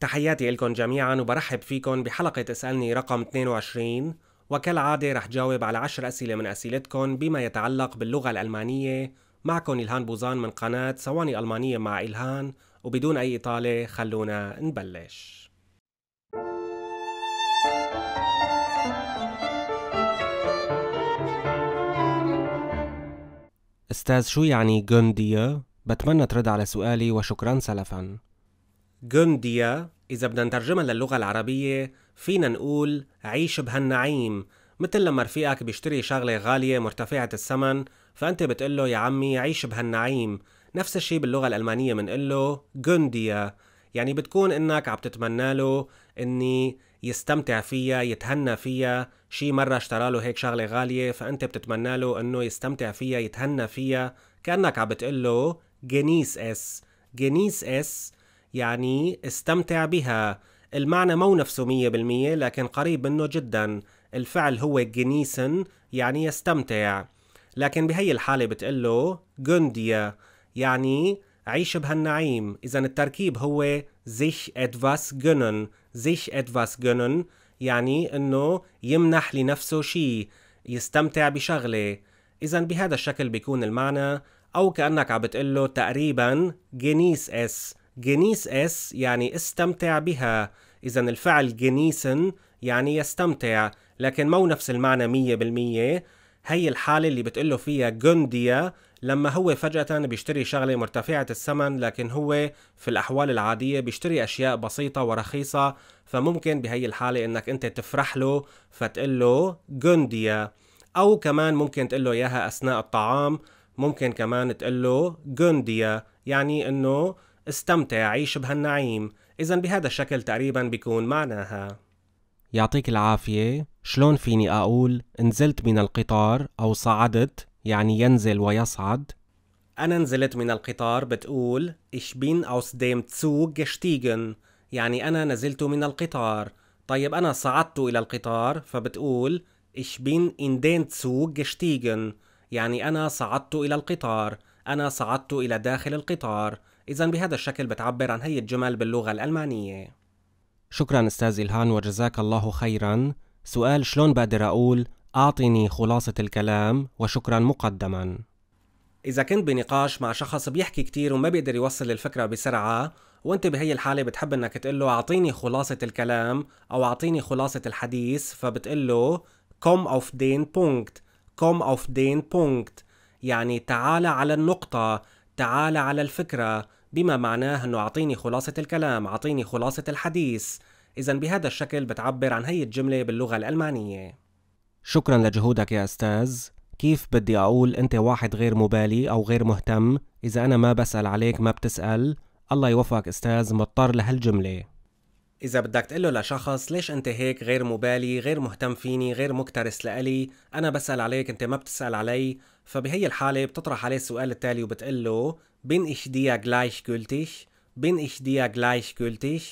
تحياتي لكم جميعا وبرحب فيكم بحلقة اسألني رقم 22 وكالعادة رح جاوب على 10 أسئلة من أسئلتكم بما يتعلق باللغة الألمانية معكم إلهان بوزان من قناة ثواني ألمانية مع إلهان وبدون أي إطالة خلونا نبلش أستاذ شو يعني جوندية؟ بتمنى ترد على سؤالي وشكرا سلفا جنديا إذا بدنا نترجمها للغة العربية فينا نقول عيش بهالنعيم مثل لما رفيقك بيشتري شغلة غالية مرتفعة الثمن فأنت بتقول له يا عمي عيش بهالنعيم نفس الشيء باللغة الألمانية بنقول له جنديا يعني بتكون إنك عم تتمنى له إني يستمتع فيها يتهنى فيها شي مرة اشترى له هيك شغلة غالية فأنت بتتمنى له إنه يستمتع فيها يتهنى فيها كأنك عم بتقول له جنيس اس جنيس اس يعني استمتع بها المعنى مو نفسه مية بالمية لكن قريب منه جدا الفعل هو جنيسن يعني يستمتع لكن بهي الحالة بتقله جنديا يعني عيش بهالنعيم إذا التركيب هو sich etwas gönnen sich etwas gönnen يعني أنه يمنح لنفسه شيء يستمتع بشغلة إذا بهذا الشكل بيكون المعنى أو كأنك عم بتقله تقريبا جنيس اس جنيس اس يعني استمتع بها إذا الفعل جنيسن يعني يستمتع لكن مو نفس المعنى مية بالمية هي الحالة اللي بتقله فيها جنديا لما هو فجأة بيشتري شغلة مرتفعة الثمن لكن هو في الأحوال العادية بيشتري أشياء بسيطة ورخيصة فممكن بهي الحالة إنك أنت تفرح له فتقول له جنديا أو كمان ممكن تقول له إياها أثناء الطعام ممكن كمان تقول له جنديا يعني إنه استمتع عيش بهالنعيم إذا بهذا الشكل تقريبا بيكون معناها يعطيك العافية شلون فيني أقول نزلت من القطار أو صعدت يعني ينزل ويصعد أنا نزلت من القطار بتقول Ich bin aus dem Zug gestiegen يعني أنا نزلت من القطار طيب أنا صعدت إلى القطار فبتقول Ich bin in den Zug gestiegen يعني أنا صعدت إلى القطار أنا صعدت إلى داخل القطار إذا بهذا الشكل بتعبر عن هي الجمل باللغة الألمانية شكرا أستاذ إلهان وجزاك الله خيرا سؤال شلون بقدر أقول أعطني خلاصة الكلام وشكرا مقدما إذا كنت بنقاش مع شخص بيحكي كتير وما بيقدر يوصل الفكرة بسرعة وانت بهي الحالة بتحب انك تقول له اعطيني خلاصة الكلام او اعطيني خلاصة الحديث فبتقول له كوم اوف دين بونكت كوم اوف دين بونكت يعني تعال على النقطة تعال على الفكرة بما معناه أنه أعطيني خلاصة الكلام أعطيني خلاصة الحديث إذا بهذا الشكل بتعبر عن هي الجملة باللغة الألمانية شكرا لجهودك يا أستاذ كيف بدي أقول أنت واحد غير مبالي أو غير مهتم إذا أنا ما بسأل عليك ما بتسأل الله يوفقك أستاذ مضطر لهالجملة إذا بدك تقله لشخص ليش أنت هيك غير مبالي غير مهتم فيني غير مكترس لإلي أنا بسأل عليك أنت ما بتسأل علي فبهي الحالة بتطرح عليه السؤال التالي له بين إيش ديا غلايش قلتيش بين إيش ديا gleich gültig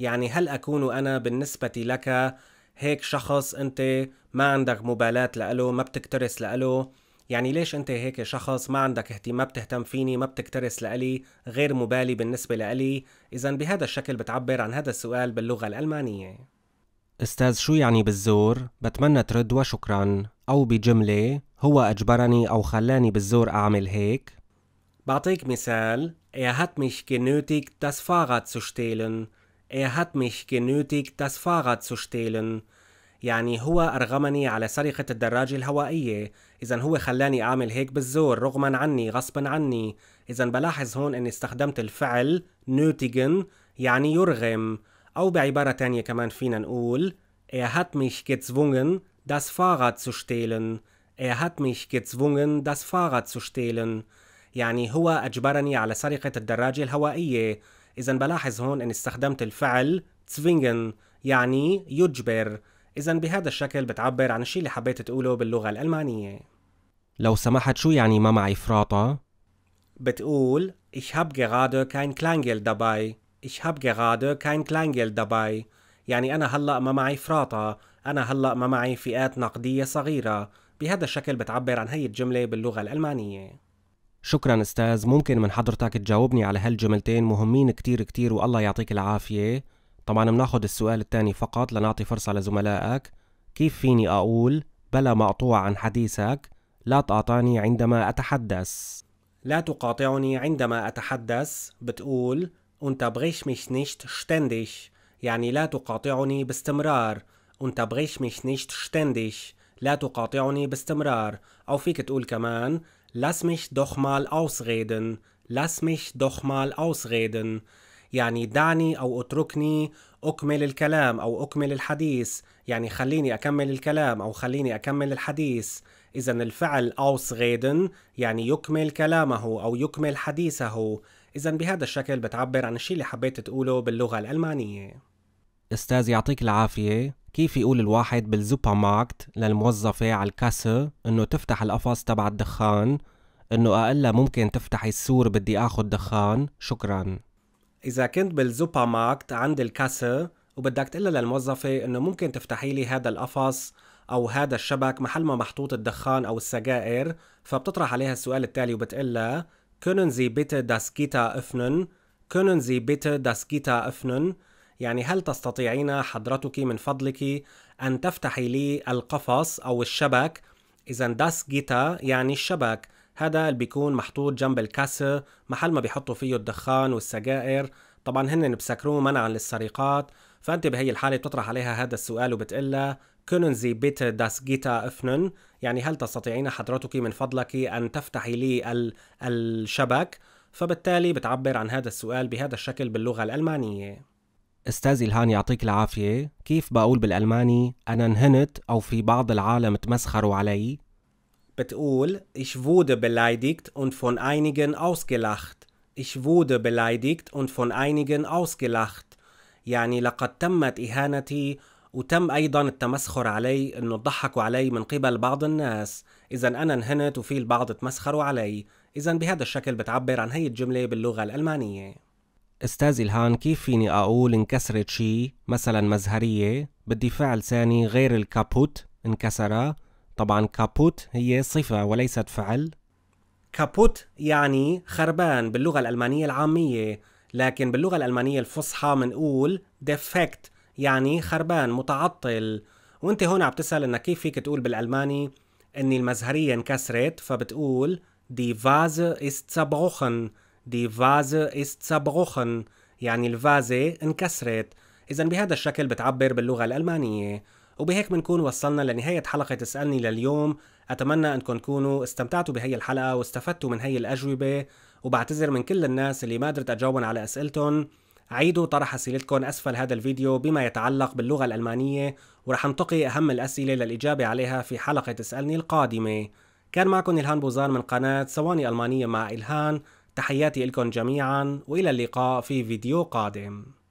يعني هل أكون أنا بالنسبة لك هيك شخص أنت ما عندك مبالاة لألو ما بتكترس لألو يعني ليش انت هيك شخص ما عندك اهتمام ما بتهتم فيني ما بتكترس لإلي غير مبالي بالنسبة لإلي إذا بهذا الشكل بتعبر عن هذا السؤال باللغة الألمانية أستاذ شو يعني بالزور؟ بتمنى ترد وشكرا أو بجملة هو أجبرني أو خلاني بالزور أعمل هيك بعطيك مثال Er hat mich genötigt, das Fahrrad zu stehlen. Er hat mich genötigt, das Fahrrad zu stehlen. يعني هو أرغمني على سرقة الدراجة الهوائية إذا هو خلاني أعمل هيك بالزور رغما عني غصبا عني إذا بلاحظ هون أني استخدمت الفعل نوتيجن يعني يرغم أو بعبارة تانية كمان فينا نقول Er hat mich gezwungen, das Fahrrad zu stehlen. Er hat mich gezwungen, das Fahrrad zu stehlen. يعني هو أجبرني على سرقة الدراجة الهوائية إذا بلاحظ هون أني استخدمت الفعل zwingen يعني يجبر إذا بهذا الشكل بتعبر عن الشيء اللي حبيت تقوله باللغة الألمانية لو سمحت شو يعني ما معي فراطة؟ بتقول Ich habe gerade kein Kleingeld dabei Ich habe gerade kein Kleingeld dabei يعني أنا هلأ ما معي فراطة أنا هلأ ما معي فئات نقدية صغيرة بهذا الشكل بتعبر عن هي الجملة باللغة الألمانية شكرا استاذ ممكن من حضرتك تجاوبني على هالجملتين مهمين كتير كتير والله يعطيك العافية طبعا بناخد السؤال الثاني فقط لنعطي فرصة لزملائك كيف فيني أقول بلا مقطوع عن حديثك لا تقاطعني عندما أتحدث لا تقاطعني عندما أتحدث بتقول بغيش مش نيشت ständig يعني لا تقاطعني باستمرار بغيش مش نيشت ständig لا تقاطعني باستمرار أو فيك تقول كمان لاس مش دوخ مال اوسغيدن لاس مش دوخ مال اوسغيدن يعني دعني أو اتركني أكمل الكلام أو أكمل الحديث يعني خليني أكمل الكلام أو خليني أكمل الحديث إذا الفعل ausreden يعني يكمل كلامه أو يكمل حديثه إذا بهذا الشكل بتعبر عن الشيء اللي حبيت تقوله باللغة الألمانية أستاذ يعطيك العافية كيف يقول الواحد بالزوبا ماركت للموظفة على الكاسة إنه تفتح القفص تبع الدخان إنه أقلها ممكن تفتحي السور بدي آخد دخان شكراً إذا كنت بالزوبا ماركت عند الكاسر وبدك تقول للموظفة إنه ممكن تفتحي لي هذا القفص أو هذا الشبك محل ما محطوط الدخان أو السجائر فبتطرح عليها السؤال التالي وبتقلها كونن زي بيتر داس كيتا أفنن كونن زي بيتر داس كيتا أفنن يعني هل تستطيعين حضرتك من فضلك أن تفتحي لي القفص أو الشبك إذا داس جيتا يعني الشبك هذا اللي بيكون محطوط جنب الكاسة محل ما بيحطوا فيه الدخان والسجائر طبعا هن بسكروه منعا للسرقات فانت بهي الحاله بتطرح عليها هذا السؤال وبتقلها können زي بيت داس جيتا افنن يعني هل تستطيعين حضرتك من فضلك أن تفتحي لي ال الشبك فبالتالي بتعبر عن هذا السؤال بهذا الشكل باللغة الألمانية أستاذي الهان يعطيك العافية كيف بقول بالألماني أنا انهنت أو في بعض العالم تمسخروا علي بتقول Ich wurde beleidigt und von einigen ausgelacht Ich wurde beleidigt und von einigen ausgelacht يعني لقد تمت إهانتي وتم أيضا التمسخر علي أنه ضحكوا علي من قبل بعض الناس إذا أنا انهنت وفي البعض تمسخروا علي إذا بهذا الشكل بتعبر عن هي الجملة باللغة الألمانية أستاذ إلهان كيف فيني أقول انكسرت شي مثلا مزهرية فعل ثاني غير الكابوت انكسره طبعا كابوت هي صفة وليست فعل كابوت يعني خربان باللغة الألمانية العامية لكن باللغة الألمانية الفصحى منقول defect يعني خربان متعطل وانت هون عم تسأل انك كيف فيك تقول بالألماني اني المزهرية انكسرت فبتقول دي فاز ist zerbrochen دي فاز ist zerbrochen يعني الفازة انكسرت إذا بهذا الشكل بتعبر باللغة الألمانية وبهيك بنكون وصلنا لنهاية حلقة اسألني لليوم أتمنى أنكم تكونوا استمتعتوا بهي الحلقة واستفدتوا من هي الأجوبة وبعتذر من كل الناس اللي ما قدرت أجاوب على أسئلتهم عيدوا طرح أسئلتكم أسفل هذا الفيديو بما يتعلق باللغة الألمانية ورح انتقي أهم الأسئلة للإجابة عليها في حلقة اسألني القادمة كان معكم إلهان بوزان من قناة سواني ألمانية مع إلهان تحياتي لكم جميعا وإلى اللقاء في فيديو قادم